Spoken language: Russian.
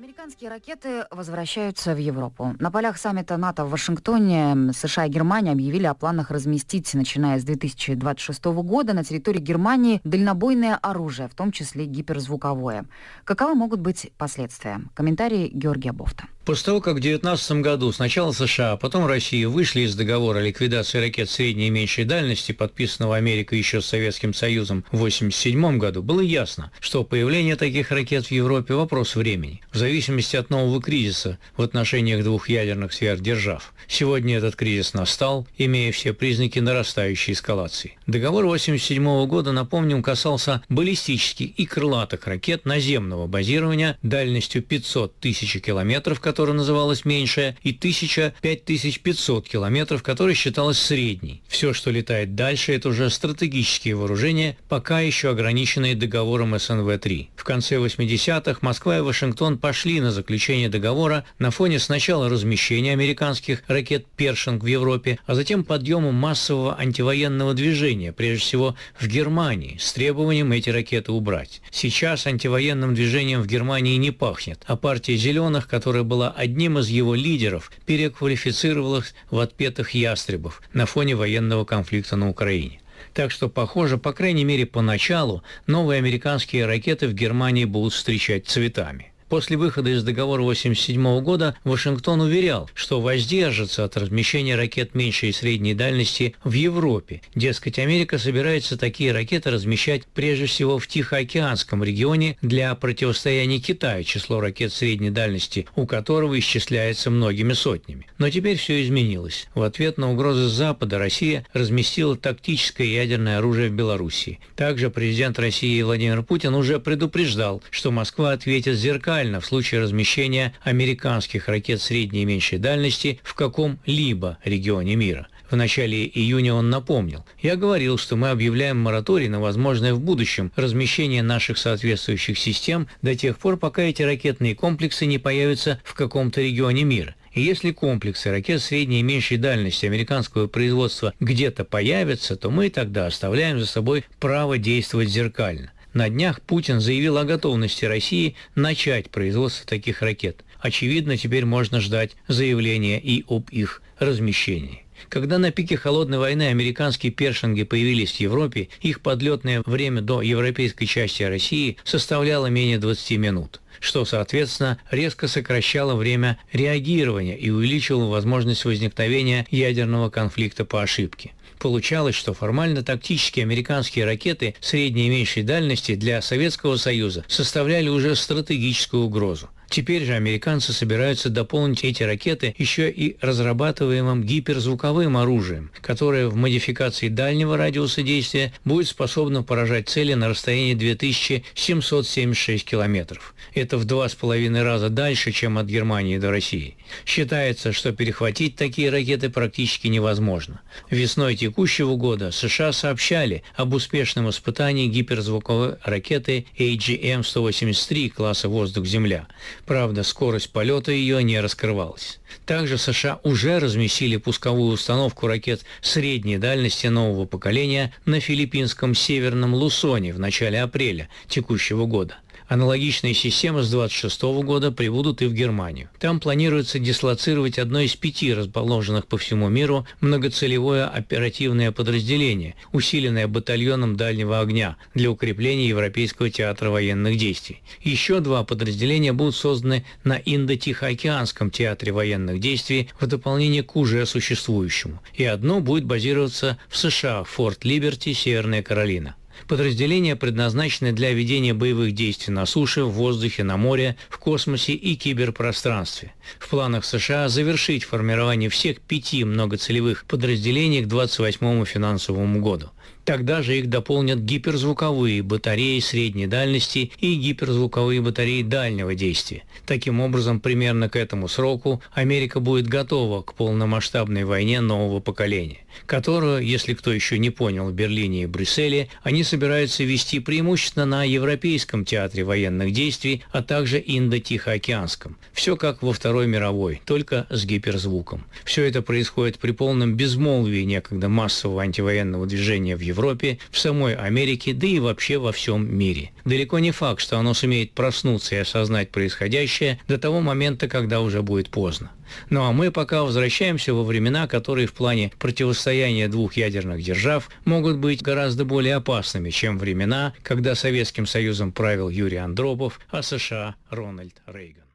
Американские ракеты возвращаются в Европу. На полях саммита НАТО в Вашингтоне США и Германия объявили о планах разместить, начиная с 2026 года, на территории Германии дальнобойное оружие, в том числе гиперзвуковое. Каковы могут быть последствия? Комментарии Георгия Бофта. После того, как в 2019 году сначала США, а потом Россия вышли из договора о ликвидации ракет средней и меньшей дальности, подписанного Америкой еще с Советским Союзом в 1987 году, было ясно, что появление таких ракет в Европе – вопрос времени, в зависимости от нового кризиса в отношениях двух ядерных сверхдержав. Сегодня этот кризис настал, имея все признаки нарастающей эскалации. Договор 1987 года, напомним, касался баллистических и крылатых ракет наземного базирования дальностью 500 тысяч километров, которая называлась меньшая, и 1000-5500 километров, которая считалась средней. Все, что летает дальше, это уже стратегические вооружения, пока еще ограниченные договором СНВ-3. В конце 80-х Москва и Вашингтон пошли на заключение договора на фоне сначала размещения американских ракет «Першинг» в Европе, а затем подъема массового антивоенного движения, прежде всего в Германии, с требованием эти ракеты убрать. Сейчас антивоенным движением в Германии не пахнет, а партия «Зеленых», которая была была одним из его лидеров, переквалифицировалась в отпетых ястребов на фоне военного конфликта на Украине. Так что, похоже, по крайней мере поначалу, новые американские ракеты в Германии будут встречать цветами. После выхода из договора 1987 года Вашингтон уверял, что воздержится от размещения ракет меньшей и средней дальности в Европе. Дескать, Америка собирается такие ракеты размещать прежде всего в Тихоокеанском регионе для противостояния Китаю, число ракет средней дальности у которого исчисляется многими сотнями. Но теперь все изменилось. В ответ на угрозы Запада Россия разместила тактическое ядерное оружие в Белоруссии. Также президент России Владимир Путин уже предупреждал, что Москва ответит зеркально нелегально в случае размещения американских ракет средней и меньшей дальности в каком-либо регионе мира. В начале июня он напомнил. «Я говорил, что мы объявляем мораторий на возможное в будущем размещение наших соответствующих систем до тех пор, пока эти ракетные комплексы не появятся в каком-то регионе мира. И если комплексы ракет средней и меньшей дальности американского производства где-то появятся, то мы тогда оставляем за собой право действовать зеркально. На днях Путин заявил о готовности России начать производство таких ракет. Очевидно, теперь можно ждать заявления и об их размещении. Когда на пике холодной войны американские першинги появились в Европе, их подлетное время до европейской части России составляло менее 20 минут, что, соответственно, резко сокращало время реагирования и увеличивало возможность возникновения ядерного конфликта по ошибке. Получалось, что формально тактические американские ракеты средней и меньшей дальности для Советского Союза составляли уже стратегическую угрозу. Теперь же американцы собираются дополнить эти ракеты еще и разрабатываемым гиперзвуковым оружием, которое в модификации дальнего радиуса действия будет способно поражать цели на расстоянии 2776 километров. Это в два с половиной раза дальше, чем от Германии до России. Считается, что перехватить такие ракеты практически невозможно. Весной текущего года США сообщали об успешном испытании гиперзвуковой ракеты AGM-183 класса «Воздух-Земля», Правда, скорость полета ее не раскрывалась. Также США уже разместили пусковую установку ракет средней дальности нового поколения на филиппинском северном Лусоне в начале апреля текущего года – Аналогичные системы с 26 года прибудут и в Германию. Там планируется дислоцировать одно из пяти расположенных по всему миру многоцелевое оперативное подразделение, усиленное батальоном дальнего огня для укрепления Европейского театра военных действий. Еще два подразделения будут созданы на Индо-Тихоокеанском театре военных действий в дополнение к уже существующему, и одно будет базироваться в США, Форт Либерти, Северная Каролина. Подразделение предназначено для ведения боевых действий на суше, в воздухе, на море, в космосе и киберпространстве. В планах США завершить формирование всех пяти многоцелевых подразделений к 28 финансовому году. Тогда же их дополнят гиперзвуковые батареи средней дальности и гиперзвуковые батареи дальнего действия. Таким образом, примерно к этому сроку Америка будет готова к полномасштабной войне нового поколения, которую, если кто еще не понял, в Берлине и Брюсселе, они собираются вести преимущественно на Европейском театре военных действий, а также Индо-Тихоокеанском. Все как во Второй мировой, только с гиперзвуком. Все это происходит при полном безмолвии некогда массового антивоенного движения в Европе, Европе, в самой Америке, да и вообще во всем мире. Далеко не факт, что оно сумеет проснуться и осознать происходящее до того момента, когда уже будет поздно. Ну а мы пока возвращаемся во времена, которые в плане противостояния двух ядерных держав могут быть гораздо более опасными, чем времена, когда Советским Союзом правил Юрий Андропов, а США – Рональд Рейган.